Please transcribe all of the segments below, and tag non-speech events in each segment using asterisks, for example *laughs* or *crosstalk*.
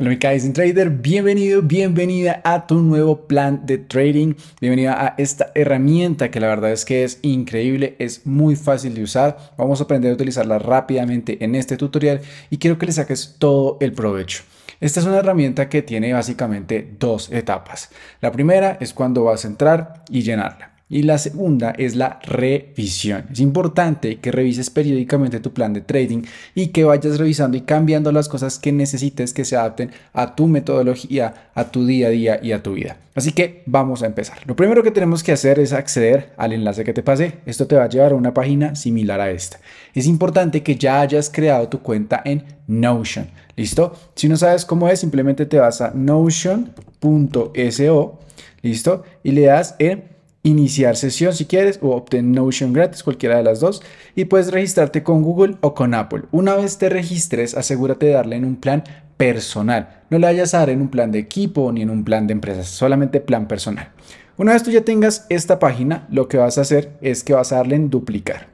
Hola mi Kaizen Trader, bienvenido, bienvenida a tu nuevo plan de trading, bienvenida a esta herramienta que la verdad es que es increíble, es muy fácil de usar, vamos a aprender a utilizarla rápidamente en este tutorial y quiero que le saques todo el provecho. Esta es una herramienta que tiene básicamente dos etapas. La primera es cuando vas a entrar y llenarla. Y la segunda es la revisión. Es importante que revises periódicamente tu plan de trading y que vayas revisando y cambiando las cosas que necesites que se adapten a tu metodología, a tu día a día y a tu vida. Así que vamos a empezar. Lo primero que tenemos que hacer es acceder al enlace que te pasé. Esto te va a llevar a una página similar a esta. Es importante que ya hayas creado tu cuenta en Notion. ¿Listo? Si no sabes cómo es, simplemente te vas a notion.so. ¿Listo? Y le das en iniciar sesión si quieres o obtén Notion gratis, cualquiera de las dos, y puedes registrarte con Google o con Apple. Una vez te registres, asegúrate de darle en un plan personal. No le vayas a dar en un plan de equipo ni en un plan de empresas, solamente plan personal. Una vez tú ya tengas esta página, lo que vas a hacer es que vas a darle en duplicar.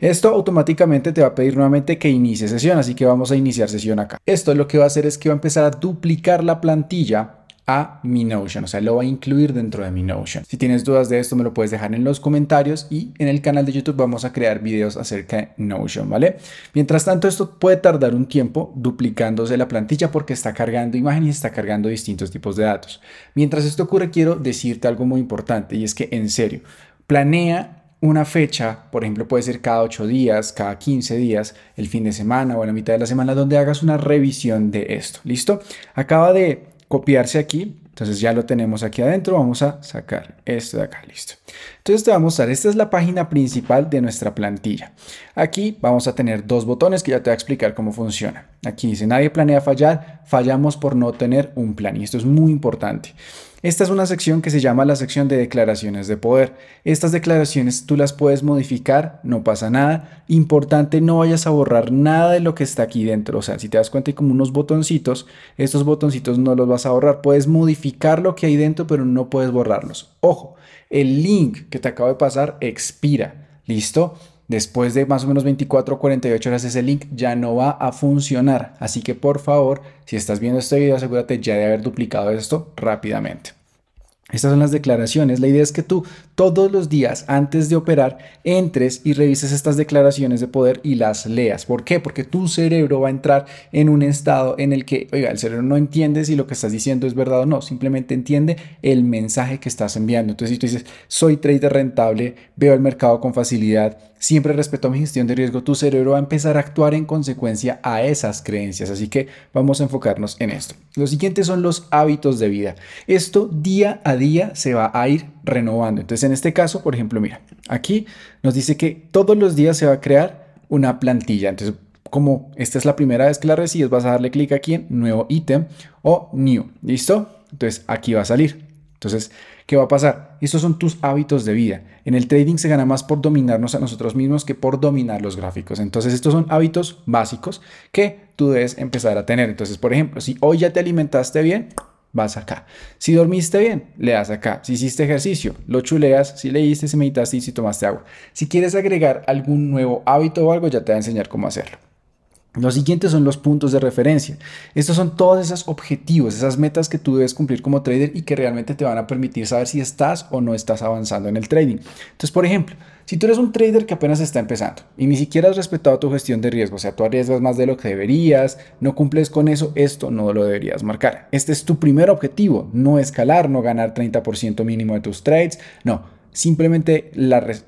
Esto automáticamente te va a pedir nuevamente que inicie sesión, así que vamos a iniciar sesión acá. Esto lo que va a hacer es que va a empezar a duplicar la plantilla a mi Notion, o sea, lo va a incluir dentro de mi Notion. Si tienes dudas de esto, me lo puedes dejar en los comentarios y en el canal de YouTube vamos a crear videos acerca de Notion, ¿vale? Mientras tanto, esto puede tardar un tiempo duplicándose la plantilla porque está cargando imágenes y está cargando distintos tipos de datos. Mientras esto ocurre, quiero decirte algo muy importante y es que, en serio, planea una fecha, por ejemplo, puede ser cada 8 días, cada 15 días, el fin de semana o la mitad de la semana, donde hagas una revisión de esto. ¿Listo? Acaba de copiarse aquí. Entonces ya lo tenemos aquí adentro, vamos a sacar esto de acá, listo. Entonces te vamos a mostrar, esta es la página principal de nuestra plantilla. Aquí vamos a tener dos botones que ya te voy a explicar cómo funciona. Aquí dice, nadie planea fallar, fallamos por no tener un plan y esto es muy importante. Esta es una sección que se llama la sección de declaraciones de poder. Estas declaraciones tú las puedes modificar, no pasa nada. Importante, no vayas a borrar nada de lo que está aquí dentro. O sea, si te das cuenta hay como unos botoncitos, estos botoncitos no los vas a borrar. Puedes modificar lo que hay dentro, pero no puedes borrarlos. Ojo, el link que te acabo de pasar expira. ¿Listo? después de más o menos 24 o 48 horas ese link ya no va a funcionar. Así que por favor, si estás viendo este video, asegúrate ya de haber duplicado esto rápidamente. Estas son las declaraciones. La idea es que tú todos los días antes de operar entres y revises estas declaraciones de poder y las leas. ¿Por qué? Porque tu cerebro va a entrar en un estado en el que, oiga, el cerebro no entiende si lo que estás diciendo es verdad o no, simplemente entiende el mensaje que estás enviando. Entonces, si tú dices, soy trader rentable, veo el mercado con facilidad, siempre respeto mi gestión de riesgo, tu cerebro va a empezar a actuar en consecuencia a esas creencias. Así que vamos a enfocarnos en esto. Lo siguiente son los hábitos de vida. Esto día a día se va a ir renovando. Entonces, en este caso, por ejemplo, mira, aquí nos dice que todos los días se va a crear una plantilla. Entonces, como esta es la primera vez que la recibes, vas a darle clic aquí en nuevo ítem o new. ¿Listo? Entonces, aquí va a salir. Entonces, ¿qué va a pasar? Estos son tus hábitos de vida. En el trading se gana más por dominarnos a nosotros mismos que por dominar los gráficos. Entonces, estos son hábitos básicos que tú debes empezar a tener. Entonces, por ejemplo, si hoy ya te alimentaste bien, vas acá. Si dormiste bien, le das acá. Si hiciste ejercicio, lo chuleas. Si leíste, si meditaste y si tomaste agua. Si quieres agregar algún nuevo hábito o algo, ya te voy a enseñar cómo hacerlo. Los siguientes son los puntos de referencia. Estos son todos esos objetivos, esas metas que tú debes cumplir como trader y que realmente te van a permitir saber si estás o no estás avanzando en el trading. Entonces, por ejemplo, si tú eres un trader que apenas está empezando y ni siquiera has respetado tu gestión de riesgo, o sea, tú arriesgas más de lo que deberías, no cumples con eso, esto no lo deberías marcar. Este es tu primer objetivo, no escalar, no ganar 30% mínimo de tus trades, no simplemente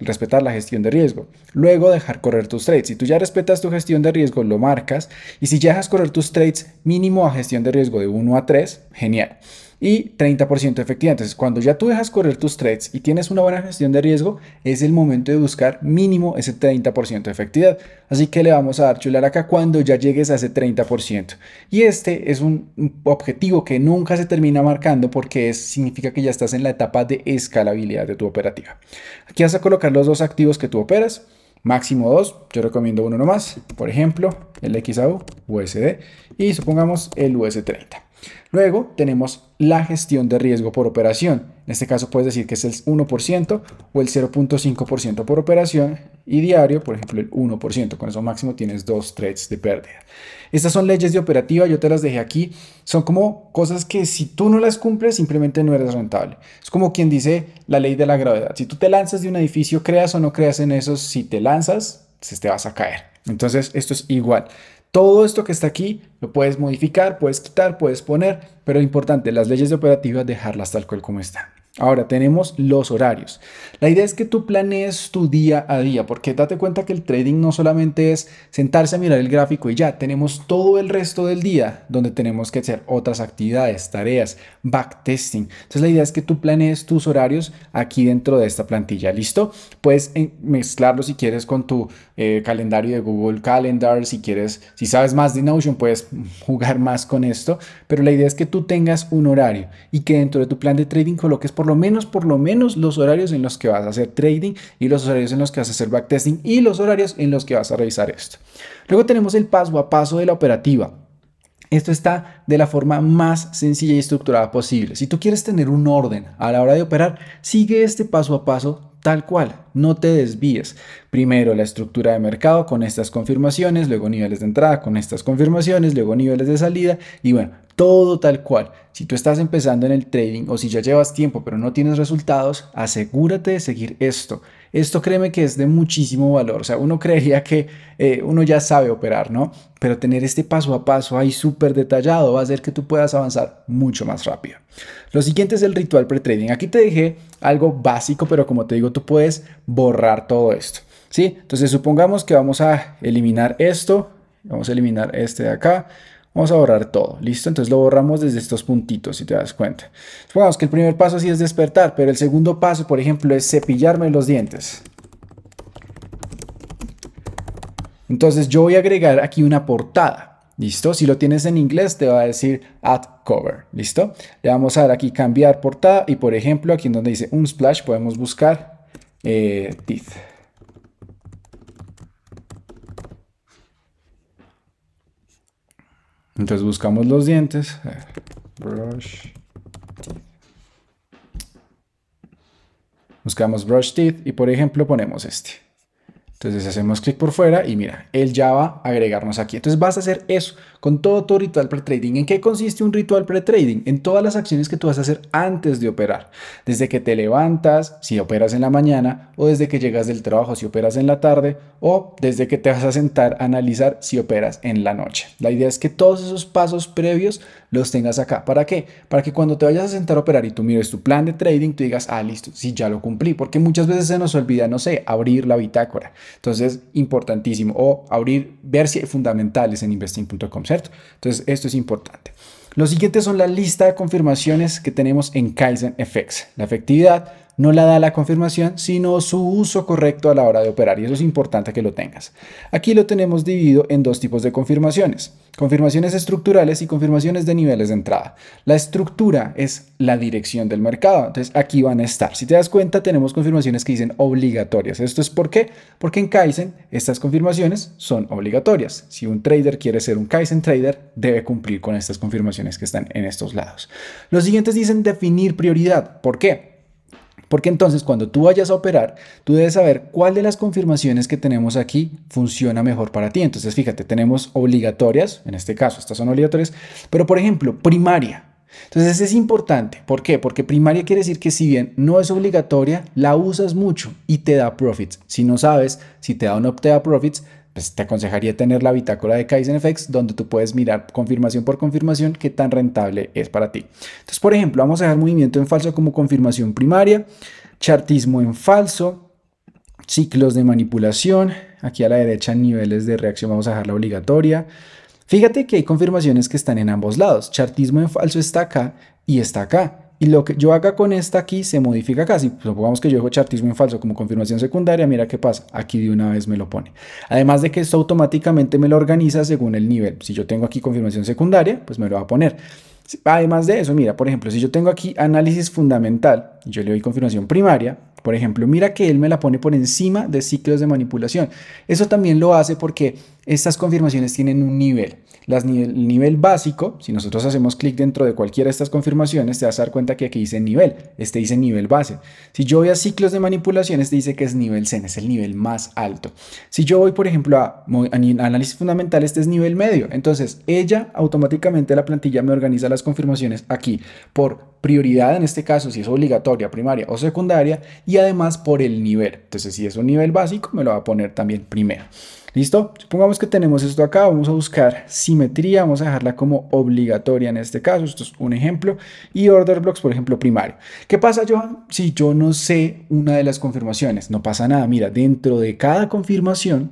respetar la gestión de riesgo. Luego dejar correr tus trades. Si tú ya respetas tu gestión de riesgo, lo marcas. Y si ya dejas correr tus trades mínimo a gestión de riesgo de 1 a 3, genial y 30% de efectividad. Entonces, cuando ya tú dejas correr tus trades y tienes una buena gestión de riesgo, es el momento de buscar mínimo ese 30% de efectividad. Así que le vamos a dar chular acá cuando ya llegues a ese 30%. Y este es un objetivo que nunca se termina marcando porque significa que ya estás en la etapa de escalabilidad de tu operativa. Aquí vas a colocar los dos activos que tú operas máximo dos yo recomiendo uno nomás, por ejemplo, el XAU, USD y supongamos el US30. Luego tenemos la gestión de riesgo por operación. En este caso puedes decir que es el 1% o el 0.5% por operación y diario, por ejemplo, el 1%. Con eso máximo tienes dos trades de pérdida. Estas son leyes de operativa, yo te las dejé aquí. Son como cosas que si tú no las cumples, simplemente no eres rentable. Es como quien dice la ley de la gravedad. Si tú te lanzas de un edificio, creas o no creas en eso, si te lanzas, te vas a caer. Entonces, esto es igual. Todo esto que está aquí lo puedes modificar, puedes quitar, puedes poner, pero lo importante, las leyes de dejarlas tal cual como están. Ahora tenemos los horarios. La idea es que tú planees tu día a día, porque date cuenta que el trading no solamente es sentarse a mirar el gráfico y ya, tenemos todo el resto del día donde tenemos que hacer otras actividades, tareas, backtesting. Entonces la idea es que tú planees tus horarios aquí dentro de esta plantilla, ¿listo? Puedes eh, mezclarlo si quieres con tu eh, calendario de Google Calendar, si quieres, si sabes más de Notion, puedes *laughs* jugar más con esto, pero la idea es que tú tengas un horario y que dentro de tu plan de trading coloques por lo menos, por lo menos los horarios en los que vas a hacer trading y los horarios en los que vas a hacer backtesting y los horarios en los que vas a revisar esto. Luego tenemos el paso a paso de la operativa. Esto está de la forma más sencilla y estructurada posible. Si tú quieres tener un orden a la hora de operar, sigue este paso a paso tal cual, no te desvíes. Primero la estructura de mercado con estas confirmaciones, luego niveles de entrada con estas confirmaciones, luego niveles de salida y bueno, todo tal cual. Si tú estás empezando en el trading o si ya llevas tiempo pero no tienes resultados, asegúrate de seguir esto. Esto créeme que es de muchísimo valor. O sea, uno creería que eh, uno ya sabe operar, ¿no? Pero tener este paso a paso ahí súper detallado va a hacer que tú puedas avanzar mucho más rápido. Lo siguiente es el ritual pre-trading. Aquí te dejé algo básico, pero como te digo, tú puedes borrar todo esto. ¿Sí? Entonces supongamos que vamos a eliminar esto. Vamos a eliminar este de acá. Vamos a borrar todo, ¿listo? Entonces lo borramos desde estos puntitos, si te das cuenta. Supongamos que el primer paso sí es despertar, pero el segundo paso, por ejemplo, es cepillarme los dientes. Entonces yo voy a agregar aquí una portada, ¿listo? Si lo tienes en inglés te va a decir Add cover, ¿listo? Le vamos a dar aquí cambiar portada y por ejemplo aquí en donde dice un splash podemos buscar eh, teeth. Entonces buscamos los dientes. Brush. Buscamos brush teeth y por ejemplo ponemos este. Entonces hacemos clic por fuera y mira, él ya va a agregarnos aquí. Entonces vas a hacer eso con todo tu ritual pre-trading. ¿En qué consiste un ritual pre-trading? En todas las acciones que tú vas a hacer antes de operar. Desde que te levantas, si operas en la mañana, o desde que llegas del trabajo, si operas en la tarde, o desde que te vas a sentar a analizar si operas en la noche. La idea es que todos esos pasos previos los tengas acá. ¿Para qué? Para que cuando te vayas a sentar a operar y tú mires tu plan de trading, tú digas, ah, listo, sí, ya lo cumplí. Porque muchas veces se nos olvida, no sé, abrir la bitácora. Entonces, importantísimo. O abrir, ver si hay fundamentales en investing.com. Entonces, esto es importante. Lo siguiente son la lista de confirmaciones que tenemos en Kaizen FX. La efectividad, no la da la confirmación, sino su uso correcto a la hora de operar. Y eso es importante que lo tengas. Aquí lo tenemos dividido en dos tipos de confirmaciones. Confirmaciones estructurales y confirmaciones de niveles de entrada. La estructura es la dirección del mercado. Entonces aquí van a estar. Si te das cuenta, tenemos confirmaciones que dicen obligatorias. ¿Esto es por qué? Porque en Kaizen estas confirmaciones son obligatorias. Si un trader quiere ser un Kaizen trader, debe cumplir con estas confirmaciones que están en estos lados. Los siguientes dicen definir prioridad. ¿Por qué? Porque entonces cuando tú vayas a operar, tú debes saber cuál de las confirmaciones que tenemos aquí funciona mejor para ti. Entonces fíjate, tenemos obligatorias, en este caso estas son obligatorias, pero por ejemplo, primaria. Entonces es importante, ¿por qué? Porque primaria quiere decir que si bien no es obligatoria, la usas mucho y te da profits. Si no sabes si te da o no te da profits, pues, te aconsejaría tener la bitácora de FX donde tú puedes mirar confirmación por confirmación qué tan rentable es para ti. Entonces, por ejemplo, vamos a dejar movimiento en falso como confirmación primaria, chartismo en falso, ciclos de manipulación, aquí a la derecha niveles de reacción vamos a dejar la obligatoria. Fíjate que hay confirmaciones que están en ambos lados. Chartismo en falso está acá y está acá. Y lo que yo haga con esta aquí se modifica casi, supongamos que yo dejo chartismo en falso como confirmación secundaria, mira qué pasa. Aquí de una vez me lo pone. Además de que esto automáticamente me lo organiza según el nivel. Si yo tengo aquí confirmación secundaria, pues me lo va a poner. Además de eso, mira, por ejemplo, si yo tengo aquí análisis fundamental yo le doy confirmación primaria, por ejemplo, mira que él me la pone por encima de ciclos de manipulación. Eso también lo hace porque estas confirmaciones tienen un nivel. Las el nivel básico, si nosotros hacemos clic dentro de cualquiera de estas confirmaciones, te vas a dar cuenta que aquí dice nivel, este dice nivel base. Si yo voy a ciclos de manipulación, este dice que es nivel zen, es el nivel más alto. Si yo voy, por ejemplo, a, a análisis fundamental, este es nivel medio. Entonces, ella automáticamente, la plantilla, me organiza las confirmaciones aquí por prioridad en este caso, si es obligatoria, primaria o secundaria, y además por el nivel. Entonces, si es un nivel básico, me lo va a poner también primero. ¿Listo? Supongamos que tenemos esto acá, vamos a buscar simetría, vamos a dejarla como obligatoria en este caso, esto es un ejemplo, y order blocks, por ejemplo, primario. ¿Qué pasa, Johan? Si yo no sé una de las confirmaciones, no pasa nada. Mira, dentro de cada confirmación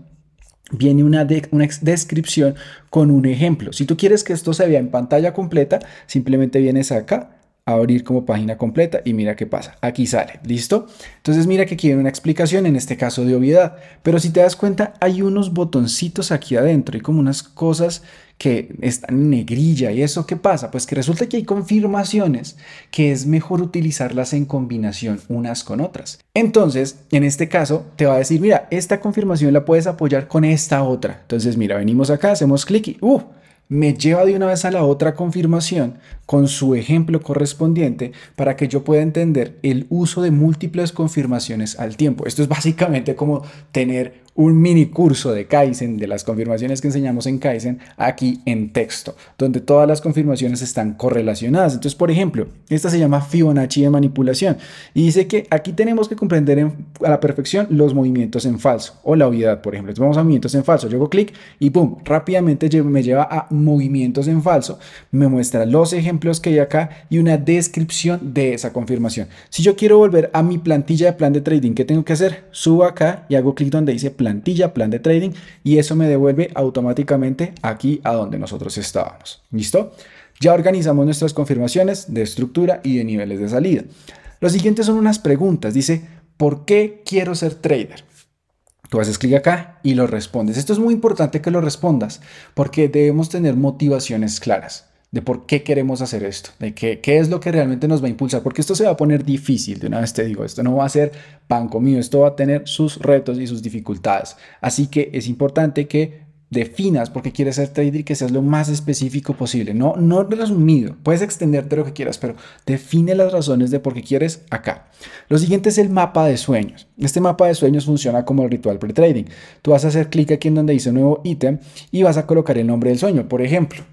viene una, una descripción con un ejemplo. Si tú quieres que esto se vea en pantalla completa, simplemente vienes acá, abrir como página completa y mira qué pasa. Aquí sale, ¿listo? Entonces mira que quiere una explicación, en este caso de obviedad, pero si te das cuenta hay unos botoncitos aquí adentro, y como unas cosas que están en negrilla y eso qué pasa? Pues que resulta que hay confirmaciones que es mejor utilizarlas en combinación unas con otras. Entonces, en este caso, te va a decir, mira, esta confirmación la puedes apoyar con esta otra. Entonces, mira, venimos acá, hacemos clic y, uh, me lleva de una vez a la otra confirmación con su ejemplo correspondiente para que yo pueda entender el uso de múltiples confirmaciones al tiempo. Esto es básicamente como tener un mini curso de Kaizen, de las confirmaciones que enseñamos en Kaizen, aquí en texto, donde todas las confirmaciones están correlacionadas. Entonces, por ejemplo, esta se llama Fibonacci de manipulación y dice que aquí tenemos que comprender a la perfección los movimientos en falso o la obviedad, por ejemplo. vamos a movimientos en falso, yo hago clic y boom, rápidamente me lleva a movimientos en falso, me muestra los ejemplos que hay acá y una descripción de esa confirmación. Si yo quiero volver a mi plantilla de plan de trading, ¿qué tengo que hacer? Subo acá y hago clic donde dice plan plantilla, plan de trading y eso me devuelve automáticamente aquí a donde nosotros estábamos. ¿Listo? Ya organizamos nuestras confirmaciones de estructura y de niveles de salida. Lo siguientes son unas preguntas. Dice, ¿por qué quiero ser trader? Tú haces clic acá y lo respondes. Esto es muy importante que lo respondas porque debemos tener motivaciones claras de por qué queremos hacer esto, de qué, qué, es lo que realmente nos va a impulsar, porque esto se va a poner difícil, de una vez te digo, esto no va a ser pan comido, esto va a tener sus retos y sus dificultades. Así que es importante que definas por qué quieres ser trading y que seas lo más específico posible, no, no resumido, puedes extenderte lo que quieras, pero define las razones de por qué quieres acá. Lo siguiente es el mapa de sueños. Este mapa de sueños funciona como el ritual pre-trading. Tú vas a hacer clic aquí en donde dice nuevo ítem y vas a colocar el nombre del sueño, por ejemplo.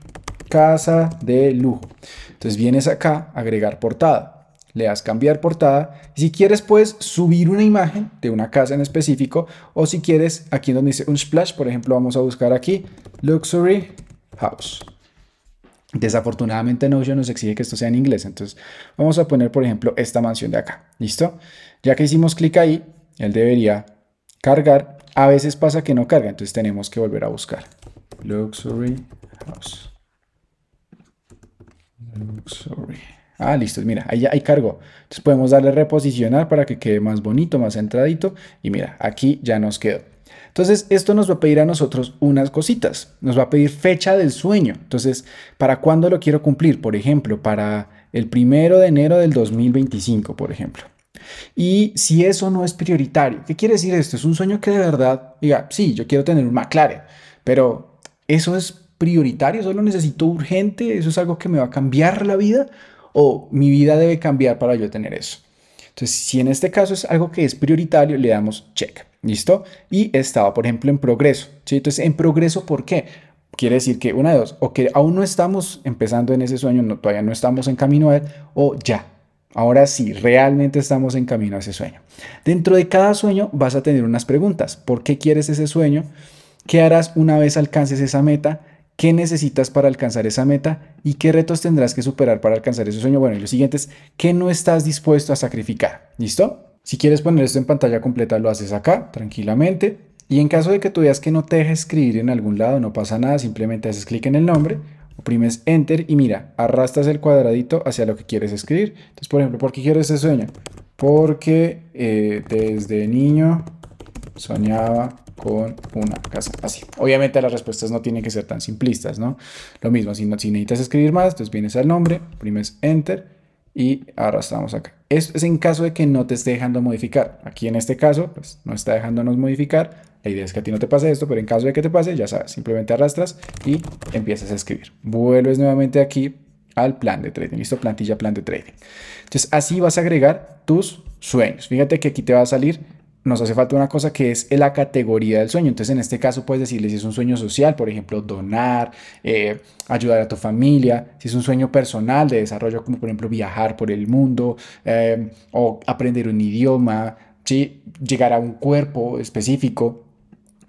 Casa de lujo. Entonces vienes acá, agregar portada. Le das cambiar portada. si quieres, puedes subir una imagen de una casa en específico. O si quieres, aquí donde dice un splash, por ejemplo, vamos a buscar aquí Luxury House. Desafortunadamente Notion nos exige que esto sea en inglés, entonces vamos a poner por ejemplo esta mansión de acá, ¿listo? Ya que hicimos clic ahí, él debería cargar, a veces pasa que no carga, entonces tenemos que volver a buscar Luxury House. Ah, listo, mira, ahí hay cargo. Entonces podemos darle reposicionar para que quede más bonito, más centradito. Y mira, aquí ya nos quedó. Entonces, esto nos va a pedir a nosotros unas cositas. Nos va a pedir fecha del sueño. Entonces, ¿para cuándo lo quiero cumplir? Por ejemplo, para el primero de enero del 2025, por ejemplo. Y si eso no es prioritario, ¿qué quiere decir esto? Es un sueño que de verdad diga, sí, yo quiero tener un McLaren, pero eso es prioritario, solo necesito urgente, eso es algo que me va a cambiar la vida o mi vida debe cambiar para yo tener eso. Entonces, si en este caso es algo que es prioritario, le damos check. ¿Listo? Y estaba, por ejemplo, en progreso. ¿sí? Entonces, en progreso, ¿por qué? Quiere decir que una de dos, o que aún no estamos empezando en ese sueño, todavía no estamos en camino a él, o ya, Ahora sí, realmente estamos en camino a ese sueño. Dentro de cada sueño vas a tener unas preguntas. ¿Por qué quieres ese sueño? ¿Qué harás una vez alcances esa meta? qué necesitas para alcanzar esa meta y qué retos tendrás que superar para alcanzar ese sueño. Bueno, y lo siguiente es, ¿qué no estás dispuesto a sacrificar? ¿Listo? Si quieres poner esto en pantalla completa, lo haces acá, tranquilamente. Y en caso de que tú veas que no te deja escribir en algún lado, no pasa nada, simplemente haces clic en el nombre, oprimes Enter y mira, arrastras el cuadradito hacia lo que quieres escribir. Entonces, por ejemplo, ¿por qué quiero ese sueño? Porque eh, desde niño soñaba con una casa. Así. Obviamente las respuestas no tienen que ser tan simplistas, ¿no? Lo mismo, si, necesitas escribir más, entonces vienes al nombre, primes Enter y arrastramos acá. Esto es en caso de que no te esté dejando modificar. Aquí en este caso, pues no está dejándonos modificar. La idea es que a ti no te pase esto, pero en caso de que te pase, ya sabes, simplemente arrastras y empiezas a escribir. Vuelves nuevamente aquí al plan de trading. Listo, plantilla, plan de trading. Entonces, así vas a agregar tus sueños. Fíjate que aquí te va a salir nos hace falta una cosa que es la categoría del sueño. Entonces, en este caso, puedes decirle si es un sueño social, por ejemplo, donar, eh, ayudar a tu familia, si es un sueño personal de desarrollo, como por ejemplo viajar por el mundo eh, o aprender un idioma, llegar a un cuerpo específico.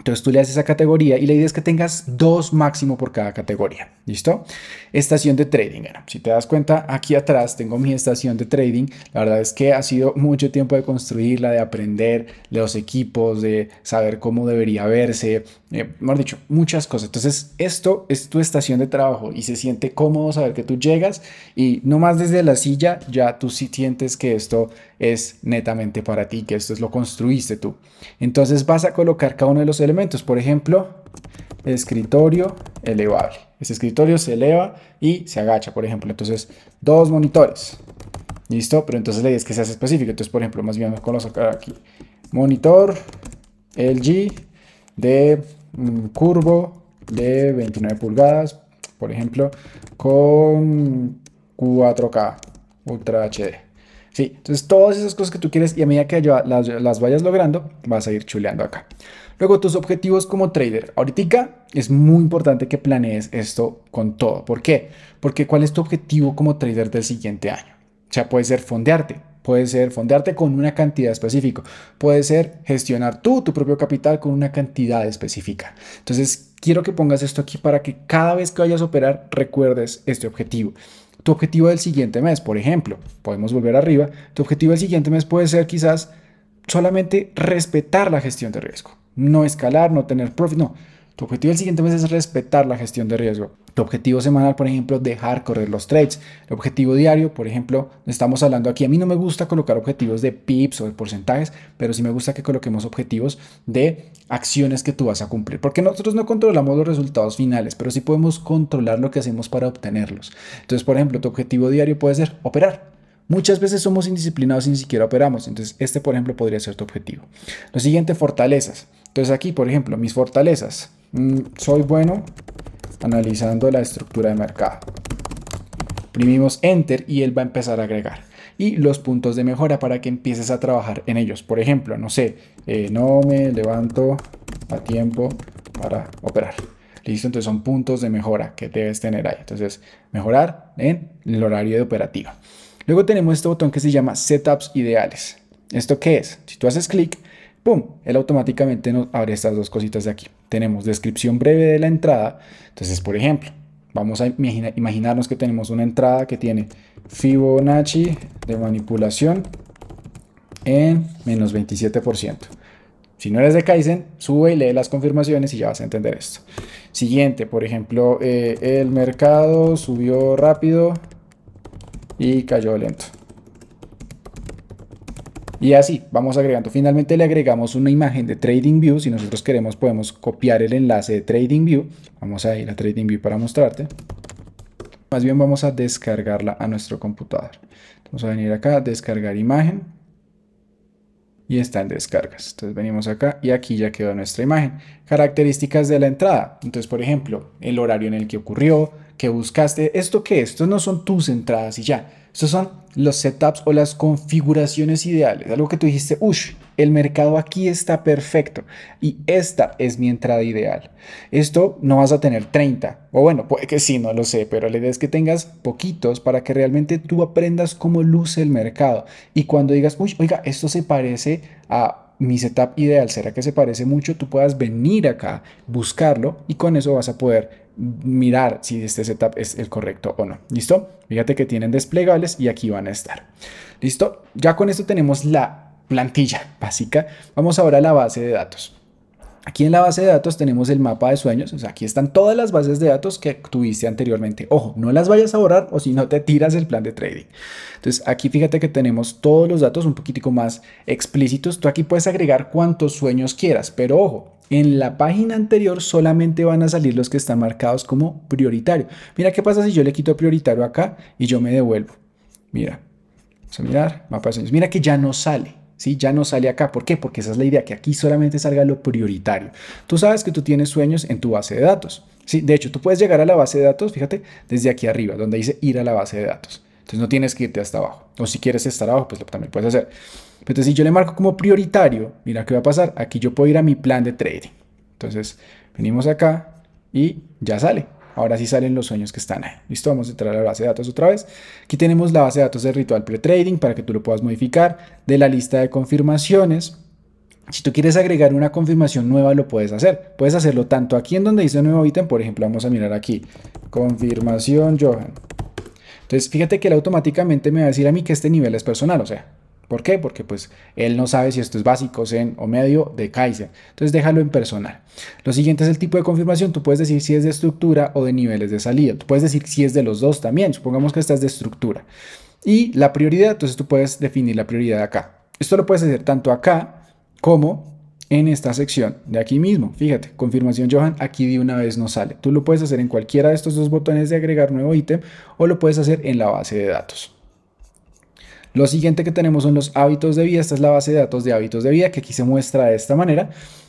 Entonces tú le haces esa categoría y la idea es que tengas dos máximo por cada categoría. ¿Listo? Estación de trading. si te das cuenta, aquí atrás tengo mi estación de trading. La verdad es que ha sido mucho tiempo de construirla, de aprender los equipos, de saber cómo debería verse, hemos eh, dicho, muchas cosas. Entonces esto es tu estación de trabajo y se siente cómodo saber que tú llegas y no más desde la silla ya tú sí sientes que esto es netamente para ti, que esto es lo construiste tú. Entonces vas a colocar cada uno de los elementos, por ejemplo, escritorio elevable. ese escritorio se eleva y se agacha, por ejemplo. Entonces, dos monitores. ¿Listo? Pero entonces le dices que seas específico. Entonces, por ejemplo, más bien me conozco aquí. Monitor LG de mm, curvo de 29 pulgadas, por ejemplo, con 4K Ultra HD. Sí, entonces todas esas cosas que tú quieres y a medida que las, vayas logrando, vas a ir chuleando acá. Luego tus objetivos como trader. Ahorita es muy importante que planees esto con todo. ¿Por qué? Porque ¿cuál es tu objetivo como trader del siguiente año? O sea, puede ser fondearte, puede ser fondearte con una cantidad específica, puede ser gestionar tú tu propio capital con una cantidad específica. Entonces, quiero que pongas esto aquí para que cada vez que vayas a operar recuerdes este objetivo. Tu objetivo del siguiente mes, por ejemplo, podemos volver arriba, tu objetivo del siguiente mes puede ser quizás solamente respetar la gestión de riesgo, no escalar, no tener profit, no, tu objetivo el siguiente mes es respetar la gestión de riesgo. Tu objetivo semanal, por ejemplo, dejar correr los trades. El objetivo diario, por ejemplo, estamos hablando aquí. A mí no me gusta colocar objetivos de pips o de porcentajes, pero sí me gusta que coloquemos objetivos de acciones que tú vas a cumplir. Porque nosotros no controlamos los resultados finales, pero sí podemos controlar lo que hacemos para obtenerlos. Entonces, por ejemplo, tu objetivo diario puede ser operar. Muchas veces somos indisciplinados y ni siquiera operamos. Entonces, este, por ejemplo, podría ser tu objetivo. Lo siguiente, fortalezas. Entonces, aquí, por ejemplo, mis fortalezas. Mm, soy bueno analizando la estructura de mercado. Primimos Enter y él va a empezar a agregar. Y los puntos de mejora para que empieces a trabajar en ellos. Por ejemplo, no sé, eh, no me levanto a tiempo para operar. Listo, entonces son puntos de mejora que debes tener ahí. Entonces, mejorar en el horario de operativa. Luego tenemos este botón que se llama Setups Ideales. ¿Esto qué es? Si tú haces clic, ¡pum! Él automáticamente nos abre estas dos cositas de aquí. Tenemos descripción breve de la entrada. Entonces, por ejemplo, vamos a imaginarnos que tenemos una entrada que tiene Fibonacci de manipulación en menos 27%. Si no eres de Kaizen, sube y lee las confirmaciones y ya vas a entender esto. Siguiente, por ejemplo, eh, el mercado subió rápido y cayó lento. Y así, vamos agregando. Finalmente le agregamos una imagen de TradingView. Si nosotros queremos, podemos copiar el enlace de TradingView. Vamos a ir a TradingView para mostrarte. Más bien vamos a descargarla a nuestro computador. Vamos a venir acá, descargar imagen. Y está en descargas. Entonces venimos acá y aquí ya quedó nuestra imagen. Características de la entrada. Entonces, por ejemplo, el horario en el que ocurrió, que buscaste. ¿Esto que esto no son tus entradas y ya. Estos son los setups o las configuraciones ideales. Algo que tú dijiste, uff, el mercado aquí está perfecto y esta es mi entrada ideal. Esto no vas a tener 30, o bueno, puede que sí, no lo sé, pero la idea es que tengas poquitos para que realmente tú aprendas cómo luce el mercado. Y cuando digas, uy, oiga, esto se parece a mi setup ideal, ¿será que se parece mucho? Tú puedas venir acá, buscarlo y con eso vas a poder mirar si este setup es el correcto o no. ¿Listo? Fíjate que tienen desplegables y aquí van a estar. ¿Listo? Ya con esto tenemos la plantilla básica. Vamos ahora a la base de datos. Aquí en la base de datos tenemos el mapa de sueños, o aquí están todas las bases de datos que tuviste anteriormente. Ojo, no las vayas a borrar o si no te tiras el plan de trading. Entonces, aquí fíjate que tenemos todos los datos un poquitico más explícitos. Tú aquí puedes agregar cuantos sueños quieras, pero ojo, en la página anterior solamente van a salir los que están marcados como prioritario. Mira qué pasa si yo le quito prioritario acá y yo me devuelvo. Mira, vamos a mirar, mapa de sueños. Mira que ya no sale. ¿Sí? Ya no sale acá. ¿Por qué? Porque esa es la idea, que aquí solamente salga lo prioritario. Tú sabes que tú tienes sueños en tu base de datos. ¿sí? De hecho, tú puedes llegar a la base de datos, fíjate, desde aquí arriba, donde dice ir a la base de datos. Entonces no tienes que irte hasta abajo. O si quieres estar abajo, pues lo, también puedes hacer. Entonces, si yo le marco como prioritario, mira qué va a pasar. Aquí yo puedo ir a mi plan de trading. Entonces, venimos acá y ya sale. Ahora sí salen los sueños que están ahí. Listo, vamos a entrar a la base de datos otra vez. Aquí tenemos la base de datos de ritual pre-trading para que tú lo puedas modificar. De la lista de confirmaciones. Si tú quieres agregar una confirmación nueva, lo puedes hacer. Puedes hacerlo tanto aquí en donde dice nuevo ítem. Por ejemplo, vamos a mirar aquí. Confirmación Johan. Entonces, fíjate que él automáticamente me va a decir a mí que este nivel es personal. O sea, ¿Por qué? Porque pues él no sabe si esto es básico, zen o medio de Kaiser. Entonces déjalo en personal. Lo siguiente es el tipo de confirmación. Tú puedes decir si es de estructura o de niveles de salida. Tú puedes decir si es de los dos también. Supongamos que esta es de estructura. Y la prioridad, entonces tú puedes definir la prioridad acá. Esto lo puedes hacer tanto acá como en esta sección de aquí mismo. Fíjate, confirmación Johan, aquí de una vez no sale. Tú lo puedes hacer en cualquiera de estos dos botones de agregar nuevo ítem o lo puedes hacer en la base de datos. Lo siguiente que tenemos son los hábitos de vida. Esta es la base de datos de hábitos de vida que aquí se muestra de esta manera,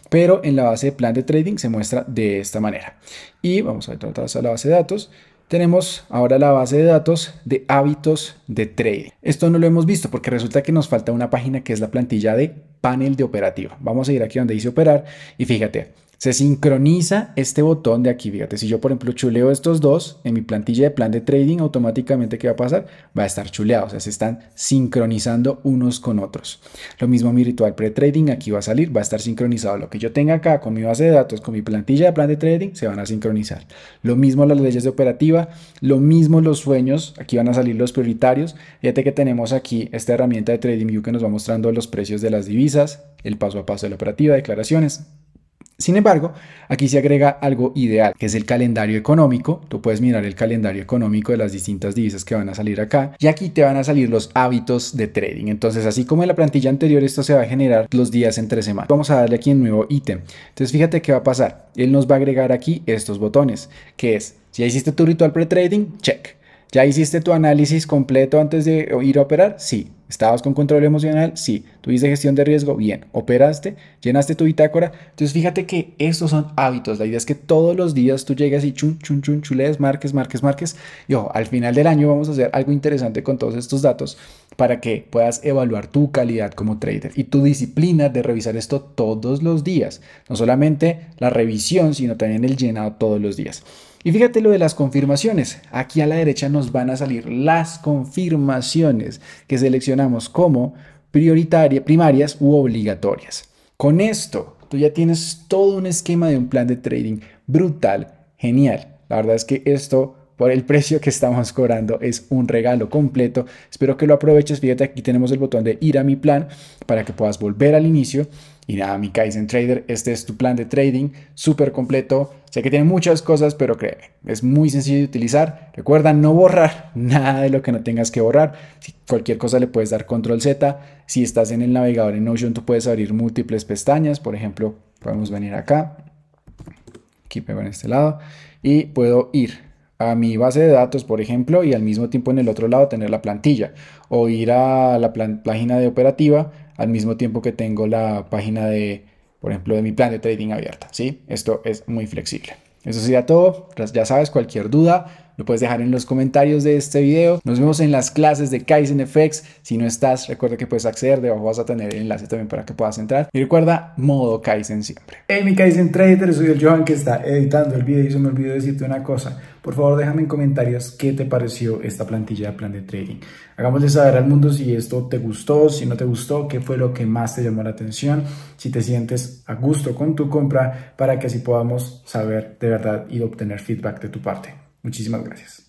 pero en la base de plan de trading se muestra de esta manera. Y vamos a tratar a la base de datos tenemos ahora la base de datos de hábitos de trading. Esto no lo hemos visto porque resulta que nos falta una página que es la plantilla de panel de operativa. Vamos a ir aquí donde dice operar y fíjate, se sincroniza este botón de aquí. Fíjate, si yo por ejemplo chuleo estos dos en mi plantilla de plan de trading, automáticamente ¿qué va a pasar? Va a estar chuleado, o sea, se están sincronizando unos con otros. Lo mismo mi ritual pre-trading, aquí va a salir, va a estar sincronizado. Lo que yo tenga acá con mi base de datos, con mi plantilla de plan de trading, se van a sincronizar. Lo mismo las leyes de operativa, lo mismo los sueños, aquí van a salir los prioritarios. Fíjate que tenemos aquí esta herramienta de trading view que nos va mostrando los precios de las divisas, el paso a paso de la operativa, declaraciones, sin embargo, aquí se agrega algo ideal, que es el calendario económico. Tú puedes mirar el calendario económico de las distintas divisas que van a salir acá y aquí te van a salir los hábitos de trading. Entonces, así como en la plantilla anterior, esto se va a generar los días entre semana. Vamos a darle aquí un nuevo ítem. Entonces, fíjate qué va a pasar. Él nos va a agregar aquí estos botones, que es, si ya hiciste tu ritual pre-trading, check. ¿Ya hiciste tu análisis completo antes de ir a operar? Sí. ¿Estabas con control emocional? Sí. ¿Tuviste gestión de riesgo? Bien. ¿Operaste? ¿Llenaste tu bitácora? Entonces fíjate que estos son hábitos. La idea es que todos los días tú llegas y chun, chun, chun, chulees, marques, marques, marques. Y al final del año vamos a hacer algo interesante con todos estos datos para que puedas evaluar tu calidad como trader y tu disciplina de revisar esto todos los días. No solamente la revisión, sino también el llenado todos los días. Y fíjate lo de las confirmaciones. Aquí a la derecha nos van a salir las confirmaciones que seleccionamos como prioritarias, primarias u obligatorias. Con esto, tú ya tienes todo un esquema de un plan de trading brutal, genial. La verdad es que esto por el precio que estamos cobrando es un regalo completo. Espero que lo aproveches. Fíjate, aquí tenemos el botón de ir a mi plan para que puedas volver al inicio y nada, mi Kaizen Trader, este es tu plan de trading súper completo. Sé que tiene muchas cosas, pero créeme, es muy sencillo de utilizar. Recuerda no borrar *laughs* nada de lo que no tengas que borrar. Si cualquier cosa le puedes dar control Z. Si estás en el navegador en Notion, tú puedes abrir múltiples pestañas. Por ejemplo, podemos venir acá. Aquí pego en este lado. Y puedo ir a mi base de datos, por ejemplo, y al mismo tiempo en el otro lado tener la plantilla o ir a la página de operativa al mismo tiempo que tengo la página de, por ejemplo, de mi plan de trading abierta, ¿sí? Esto es muy flexible. Eso sería todo. Ya sabes, cualquier duda, lo puedes dejar en los comentarios de este video. Nos vemos en las clases de Kaizen FX. Si no estás, recuerda que puedes acceder, debajo vas a tener el enlace también para que puedas entrar. Y recuerda, modo Kaizen siempre. Hey, mi Kaizen Trader, soy el Johan que está editando el video y se me olvidó decirte una cosa. Por favor, déjame en comentarios qué te pareció esta plantilla de plan de trading. Hagámosle saber al mundo si esto te gustó, si no te gustó, qué fue lo que más te llamó la atención, si te sientes a gusto con tu compra, para que así podamos saber de verdad y obtener feedback de tu parte. Muchísimas gracias.